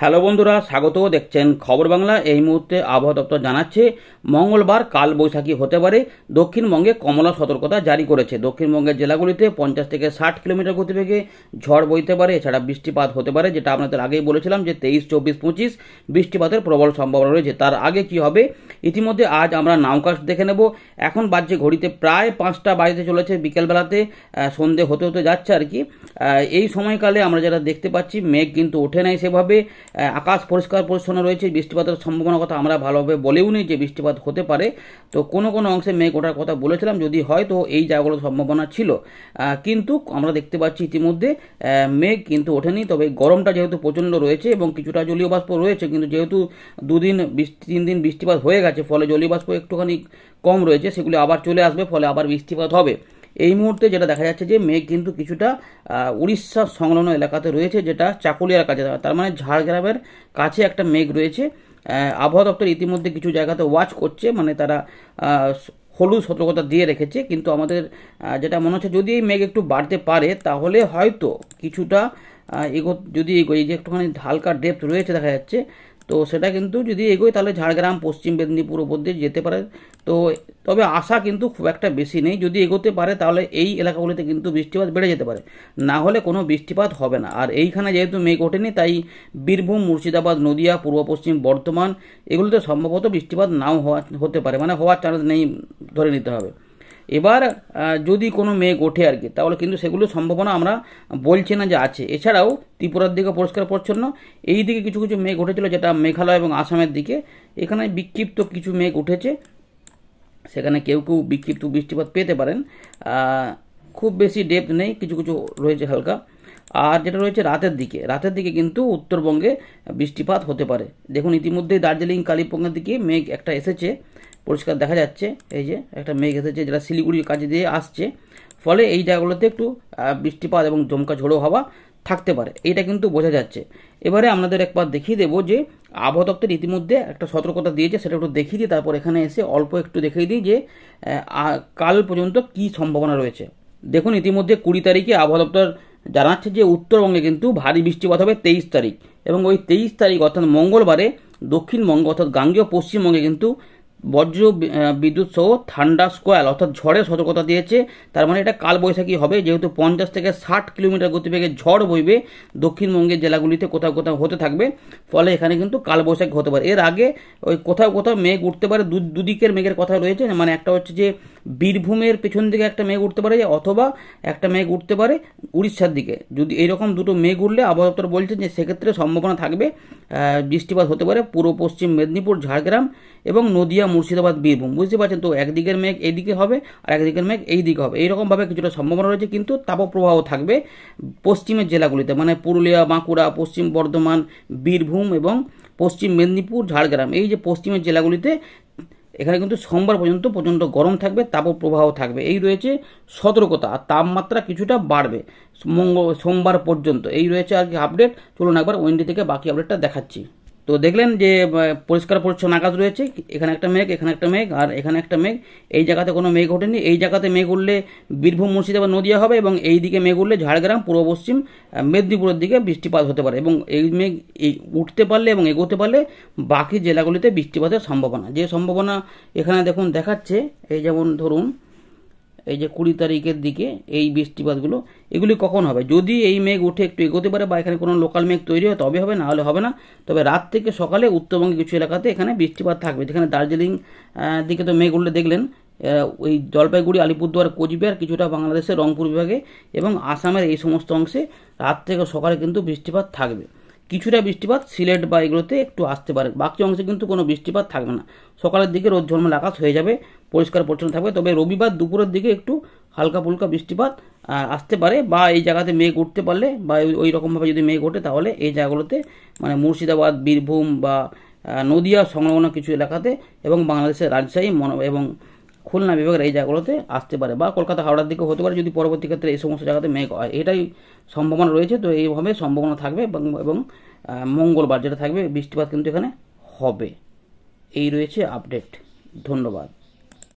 hello বন্ধুরা স্বাগত দেখছেন খবর বাংলা এই মুহূর্তে আবহাওয়া দপ্তর জানাচ্ছে মঙ্গলবার কাল বৈশাখী হতে পারে দক্ষিণবঙ্গে কমলা সতর্কতা জারি করেছে দক্ষিণবঙ্গের জেলাগুলিতে পঞ্চাশ থেকে ষাট কিলোমিটার গতিবেগে ঝড় বইতে পারে এছাড়া বৃষ্টিপাত হতে পারে যেটা আপনাদের আগেই বলেছিলাম যে তেইশ চব্বিশ পঁচিশ বৃষ্টিপাতের প্রবল সম্ভাবনা রয়েছে তার আগে কি হবে ইতিমধ্যে আজ আমরা নাওকাস্ট দেখে নেব এখন বাজছে ঘড়িতে প্রায় পাঁচটা বাজতে চলেছে বিকেলবেলাতে সন্ধে হতে হতে যাচ্ছে আর কি এই সময়কালে আমরা যারা দেখতে পাচ্ছি মেঘ কিন্তু ওঠে নাই সেভাবে আকাশ পরিষ্কার পরিচ্ছন্ন রয়েছে বৃষ্টিপাতের সম্ভাবনার কথা আমরা ভালোভাবে বলেও নিই যে বৃষ্টিপাত হতে পারে তো কোনো কোনো অংশে মেঘ ওঠার কথা বলেছিলাম যদি হয় তো এই জায়গাগুলোর সম্ভাবনা ছিল কিন্তু আমরা দেখতে পাচ্ছি ইতিমধ্যে মেঘ কিন্তু ওঠেনি তবে গরমটা যেহেতু প্রচণ্ড রয়েছে এবং কিছুটা জলীয় বাষ্প রয়েছে কিন্তু যেহেতু দুদিন বৃষ্টি তিন দিন বৃষ্টিপাত হয়ে গেছে গেছে ফলে জলীয়বাষ্প একটুখানি কম রয়েছে সেগুলি আবার চলে আসবে ফলে আবার বৃষ্টিপাত হবে এই মুহূর্তে যেটা দেখা যাচ্ছে যে মেঘ কিন্তু কিছুটা উড়িষ্যা সংলগ্ন এলাকাতে রয়েছে যেটা চাকুলিয়ার কাছে তার মানে ঝাড়গ্রামের কাছে একটা মেঘ রয়েছে আবহাওয়া দপ্তর ইতিমধ্যে কিছু জায়গাতে ওয়াচ করছে মানে তারা হলুদ সতর্কতা দিয়ে রেখেছে কিন্তু আমাদের যেটা মনে হচ্ছে যদি এই মেঘ একটু বাড়তে পারে তাহলে হয়তো কিছুটা এগো যদি এগো এই যে একটুখানি হালকা ডেপথ রয়েছে দেখা যাচ্ছে তো সেটা কিন্তু যদি এগোয় তাহলে ঝাড়গ্রাম পশ্চিম মেদিনীপুর ওপর দিয়ে যেতে পারে তো তবে আশা কিন্তু খুব একটা বেশি নেই যদি এগোতে পারে তাহলে এই এলাকাগুলিতে কিন্তু বৃষ্টিপাত বেড়ে যেতে পারে না হলে কোনো বৃষ্টিপাত হবে না আর এইখানে যেহেতু মেঘ ওঠেনি তাই বীরভূম মুর্শিদাবাদ নদিয়া পূর্ব পশ্চিম বর্ধমান এগুলোতে সম্ভবত বৃষ্টিপাত নাও হওয়া হতে পারে মানে হওয়ার চান্স নেই ধরে নিতে হবে এবার যদি কোনো মেঘ ওঠে আর কি তাহলে কিন্তু সেগুলো সম্ভাবনা আমরা বলছি না যে আছে এছাড়াও ত্রিপুরার দিকে পরিষ্কার পরিচ্ছন্ন এই দিকে কিছু কিছু মেঘ উঠেছিল যেটা মেঘালয় এবং আসামের দিকে এখানে বিক্ষিপ্ত কিছু মেঘ উঠেছে সেখানে কেউ কেউ বিক্ষিপ্ত বৃষ্টিপাত পেতে পারেন খুব বেশি ডেপ নেই কিছু কিছু রয়েছে হালকা আর যেটা রয়েছে রাতের দিকে রাতের দিকে কিন্তু উত্তরবঙ্গে বৃষ্টিপাত হতে পারে দেখুন ইতিমধ্যেই দার্জিলিং কালিম্পংয়ের দিকে মেঘ একটা এসেছে পরিষ্কার দেখা যাচ্ছে এই যে একটা মেঘ এসেছে যেটা শিলিগুড়ির কাছে দিয়ে আসছে ফলে এই জায়গাগুলোতে একটু বৃষ্টিপাত এবং জমকা ঝোড়ো হওয়া থাকতে পারে এটা কিন্তু বোঝা যাচ্ছে এবারে আপনাদের একবার দেখিয়ে দেবো যে আবহাওয়া দপ্তর ইতিমধ্যে একটা সতর্কতা দিয়েছে সেটা একটু দেখিয়ে দিই তারপর এখানে এসে অল্প একটু দেখিয়ে দিই যে কাল পর্যন্ত কি সম্ভাবনা রয়েছে দেখুন ইতিমধ্যে কুড়ি তারিখে আবহাওয়া দপ্তর জানাচ্ছে যে উত্তরবঙ্গে কিন্তু ভারী বৃষ্টিপাত হবে তেইশ তারিখ এবং ওই তেইশ তারিখ অর্থাৎ মঙ্গলবারে দক্ষিণবঙ্গ অর্থাৎ গাঙ্গেয় পশ্চিমবঙ্গে কিন্তু বজ্র বিদ্যুৎ সহ থান্ডা স্কোয়াল অর্থাৎ ঝড়ের সতর্কতা দিয়েছে তার মানে এটা কালবৈশাখী হবে যেহেতু পঞ্চাশ থেকে ষাট কিলোমিটার গতিবেগে ঝড় বইবে দক্ষিণবঙ্গের জেলাগুলিতে কোথাও কোথাও হতে থাকবে ফলে এখানে কিন্তু কালবৈশাখী হতে পারে এর আগে ওই কোথাও কোথাও মেঘ উঠতে পারে দুদিকের মেঘের কথা রয়েছে মানে একটা হচ্ছে যে বীরভূমের পেছন দিকে একটা মেঘ উঠতে পারে অথবা একটা মেঘ উঠতে পারে উড়িষ্যার দিকে যদি এইরকম দুটো মেঘ উঠলে আবহাওয়া দপ্তর বলছে যে সেক্ষেত্রে সম্ভাবনা থাকবে বৃষ্টিপাত হতে পারে পূর্ব পশ্চিম মেদিনীপুর ঝাড়গ্রাম এবং নদিয়া মুর্শিদাবাদ বীরভূম বুঝতে পারছেন তো একদিকের মেঘ এইদিকে হবে আর একদিকের মেঘ এই দিকে হবে এইরকমভাবে কিছুটা সম্ভাবনা রয়েছে কিন্তু তাপপ্রবাহ থাকবে পশ্চিমের জেলাগুলিতে মানে পুরুলিয়া বাঁকুড়া পশ্চিম বর্ধমান বীরভূম এবং পশ্চিম মেদিনীপুর ঝাড়গ্রাম এই যে পশ্চিমের জেলাগুলিতে এখানে কিন্তু সোমবার পর্যন্ত প্রচণ্ড গরম থাকবে প্রবাহ থাকবে এই রয়েছে সতর্কতা আর তাপমাত্রা কিছুটা বাড়বে মঙ্গল সোমবার পর্যন্ত এই রয়েছে আর কি আপডেট চলুন একবার ওয়েন্ডি থেকে বাকি আপডেটটা দেখাচ্ছি তো দেখলেন যে পরিষ্কার পরিচ্ছন্ন আকাশ রয়েছে এখানে একটা মেঘ এখানে একটা মেঘ আর এখানে একটা মেঘ এই জায়গাতে কোনো মেঘ ওঠেনি এই জায়গাতে মেঘ উঠলে বীরভূম মুর্শিদাবাদ নদিয়া হবে এবং এই দিকে মেঘ উঠলে ঝাড়গ্রাম পূর্ব পশ্চিম মেদিনীপুরের দিকে বৃষ্টিপাত হতে পারে এবং এই মেঘ এই উঠতে পারলে এবং এগোতে পারলে বাকি জেলাগুলিতে বৃষ্টিপাতের সম্ভাবনা যে সম্ভাবনা এখানে দেখুন দেখাচ্ছে এই যেমন ধরুন এই যে কুড়ি তারিখের দিকে এই বৃষ্টিপাতগুলো এগুলি কখন হবে যদি এই মেঘ উঠে একটু এগোতে পারে বা এখানে কোনো লোকাল মেঘ তৈরি হয় তবে হবে না হলে হবে না তবে রাত থেকে সকালে উত্তরবঙ্গে কিছু এলাকাতে এখানে বৃষ্টিপাত থাকবে যেখানে দার্জিলিং দিকে তো মেঘ উঠলে দেখলেন ওই জলপাইগুড়ি আলিপুরদুয়ার কোচবিহার কিছুটা বাংলাদেশের রংপুর বিভাগে এবং আসামের এই সমস্ত অংশে রাত থেকে সকালে কিন্তু বৃষ্টিপাত থাকবে কিছুটা বৃষ্টিপাত সিলেট বা এগুলোতে একটু আসতে পারে বাকি অংশে কিন্তু কোনো বৃষ্টিপাত থাকবে না সকালের দিকে রোদ ঝলমল আকাশ হয়ে যাবে পরিষ্কার পরিচ্ছন্ন থাকবে তবে রবিবার দুপুরের দিকে একটু হালকা ফুলকা বৃষ্টিপাত আসতে পারে বা এই জায়গাতে মেঘ উঠতে পারলে বা ওই রকমভাবে যদি মেঘ ওঠে তাহলে এই জায়গাগুলোতে মানে মুর্শিদাবাদ বীরভূম বা নদিয়া সংলগ্ন কিছু এলাকাতে এবং বাংলাদেশের রাজশাহী এবং খুলনা বিভাগের এই জায়গাগুলোতে আসতে পারে বা কলকাতা হাওড়ার দিকে হতে পারে যদি পরবর্তী ক্ষেত্রে এই সমস্ত জায়গাতে মেঘ হয় এটাই সম্ভাবনা রয়েছে তো এইভাবে সম্ভাবনা থাকবে এবং মঙ্গলবার যেটা থাকবে বৃষ্টিপাত কিন্তু এখানে হবে এই রয়েছে আপডেট ধন্যবাদ